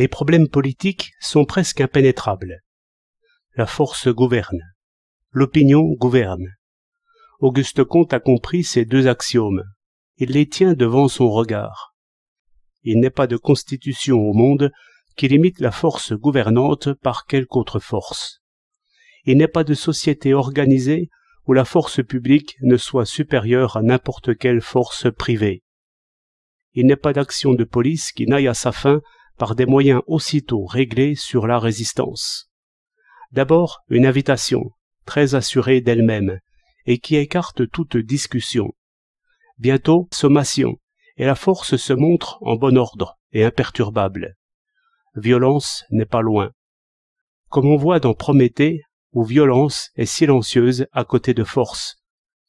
les problèmes politiques sont presque impénétrables. La force gouverne. L'opinion gouverne. Auguste Comte a compris ces deux axiomes. Il les tient devant son regard. Il n'est pas de constitution au monde qui limite la force gouvernante par quelque autre force. Il n'est pas de société organisée où la force publique ne soit supérieure à n'importe quelle force privée. Il n'est pas d'action de police qui n'aille à sa fin par des moyens aussitôt réglés sur la résistance. D'abord, une invitation, très assurée d'elle-même, et qui écarte toute discussion. Bientôt, sommation, et la force se montre en bon ordre et imperturbable. Violence n'est pas loin. Comme on voit dans Prométhée, où violence est silencieuse à côté de force,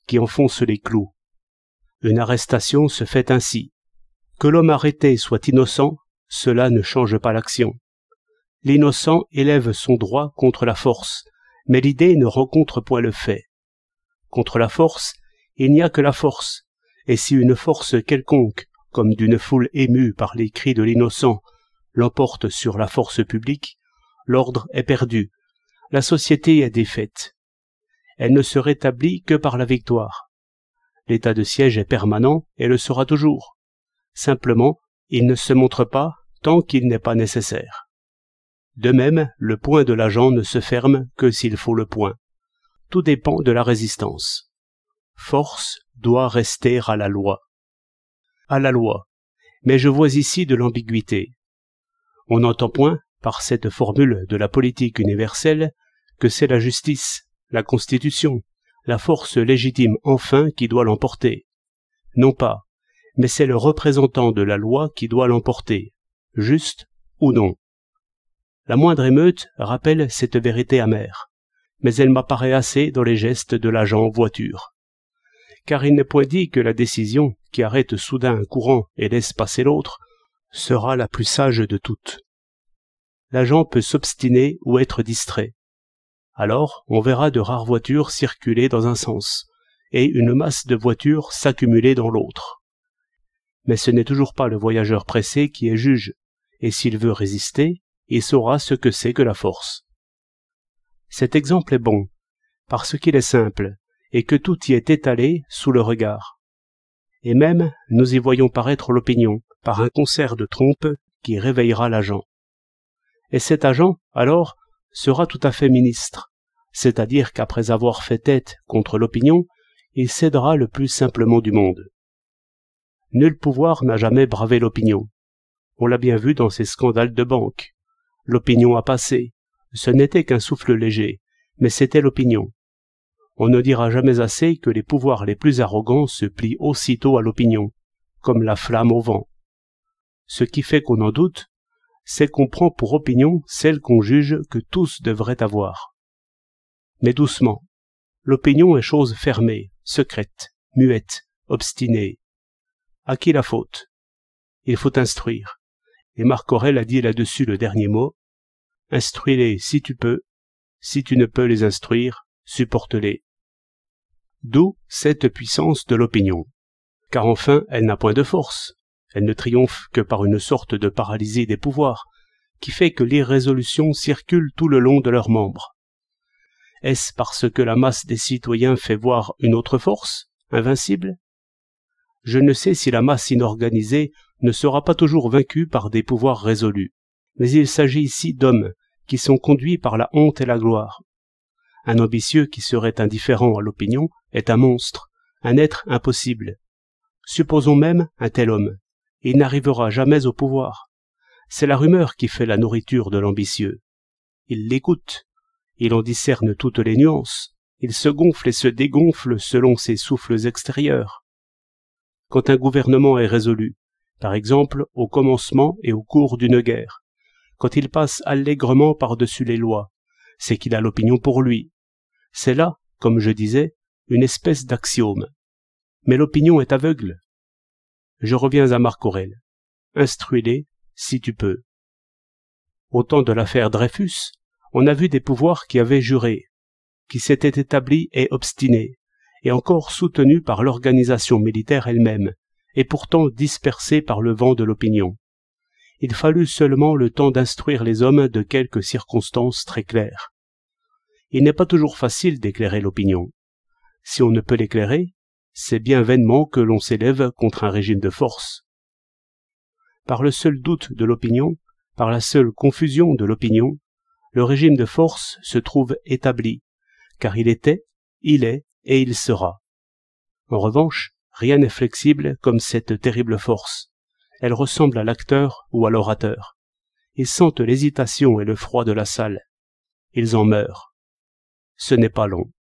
qui enfonce les clous. Une arrestation se fait ainsi. Que l'homme arrêté soit innocent cela ne change pas l'action. L'innocent élève son droit contre la force, mais l'idée ne rencontre point le fait. Contre la force, il n'y a que la force, et si une force quelconque, comme d'une foule émue par les cris de l'innocent, l'emporte sur la force publique, l'ordre est perdu, la société est défaite. Elle ne se rétablit que par la victoire. L'état de siège est permanent et le sera toujours. Simplement, il ne se montre pas tant qu'il n'est pas nécessaire. De même, le point de l'agent ne se ferme que s'il faut le point. Tout dépend de la résistance. Force doit rester à la loi. À la loi. Mais je vois ici de l'ambiguïté. On n'entend point, par cette formule de la politique universelle, que c'est la justice, la constitution, la force légitime enfin qui doit l'emporter. Non pas, mais c'est le représentant de la loi qui doit l'emporter juste ou non. La moindre émeute rappelle cette vérité amère, mais elle m'apparaît assez dans les gestes de l'agent voiture. Car il n'est point dit que la décision qui arrête soudain un courant et laisse passer l'autre sera la plus sage de toutes. L'agent peut s'obstiner ou être distrait. Alors, on verra de rares voitures circuler dans un sens, et une masse de voitures s'accumuler dans l'autre. Mais ce n'est toujours pas le voyageur pressé qui est juge, et s'il veut résister, il saura ce que c'est que la force. Cet exemple est bon, parce qu'il est simple, et que tout y est étalé sous le regard. Et même, nous y voyons paraître l'opinion, par un concert de trompes qui réveillera l'agent. Et cet agent, alors, sera tout à fait ministre, c'est-à-dire qu'après avoir fait tête contre l'opinion, il cédera le plus simplement du monde. Nul pouvoir n'a jamais bravé l'opinion, on l'a bien vu dans ces scandales de banque. L'opinion a passé. Ce n'était qu'un souffle léger, mais c'était l'opinion. On ne dira jamais assez que les pouvoirs les plus arrogants se plient aussitôt à l'opinion, comme la flamme au vent. Ce qui fait qu'on en doute, c'est qu'on prend pour opinion celle qu'on juge que tous devraient avoir. Mais doucement. L'opinion est chose fermée, secrète, muette, obstinée. À qui la faute Il faut instruire, et Marc Aurel a dit là-dessus le dernier mot. Instruis-les si tu peux, si tu ne peux les instruire, supporte-les. D'où cette puissance de l'opinion. Car enfin, elle n'a point de force. Elle ne triomphe que par une sorte de paralysie des pouvoirs, qui fait que l'irrésolution circule tout le long de leurs membres. Est-ce parce que la masse des citoyens fait voir une autre force, invincible Je ne sais si la masse inorganisée ne sera pas toujours vaincu par des pouvoirs résolus, mais il s'agit ici d'hommes qui sont conduits par la honte et la gloire. Un ambitieux qui serait indifférent à l'opinion est un monstre, un être impossible. Supposons même un tel homme, il n'arrivera jamais au pouvoir. C'est la rumeur qui fait la nourriture de l'ambitieux. Il l'écoute, il en discerne toutes les nuances, il se gonfle et se dégonfle selon ses souffles extérieurs. Quand un gouvernement est résolu, par exemple au commencement et au cours d'une guerre. Quand il passe allègrement par-dessus les lois, c'est qu'il a l'opinion pour lui. C'est là, comme je disais, une espèce d'axiome. Mais l'opinion est aveugle. Je reviens à Marc Aurèle. Instruis-les, si tu peux. Au temps de l'affaire Dreyfus, on a vu des pouvoirs qui avaient juré, qui s'étaient établis et obstinés, et encore soutenus par l'organisation militaire elle-même, et pourtant dispersé par le vent de l'opinion. Il fallut seulement le temps d'instruire les hommes de quelques circonstances très claires. Il n'est pas toujours facile d'éclairer l'opinion. Si on ne peut l'éclairer, c'est bien vainement que l'on s'élève contre un régime de force. Par le seul doute de l'opinion, par la seule confusion de l'opinion, le régime de force se trouve établi, car il était, il est et il sera. En revanche, Rien n'est flexible comme cette terrible force. Elle ressemble à l'acteur ou à l'orateur. Ils sentent l'hésitation et le froid de la salle. Ils en meurent. Ce n'est pas long.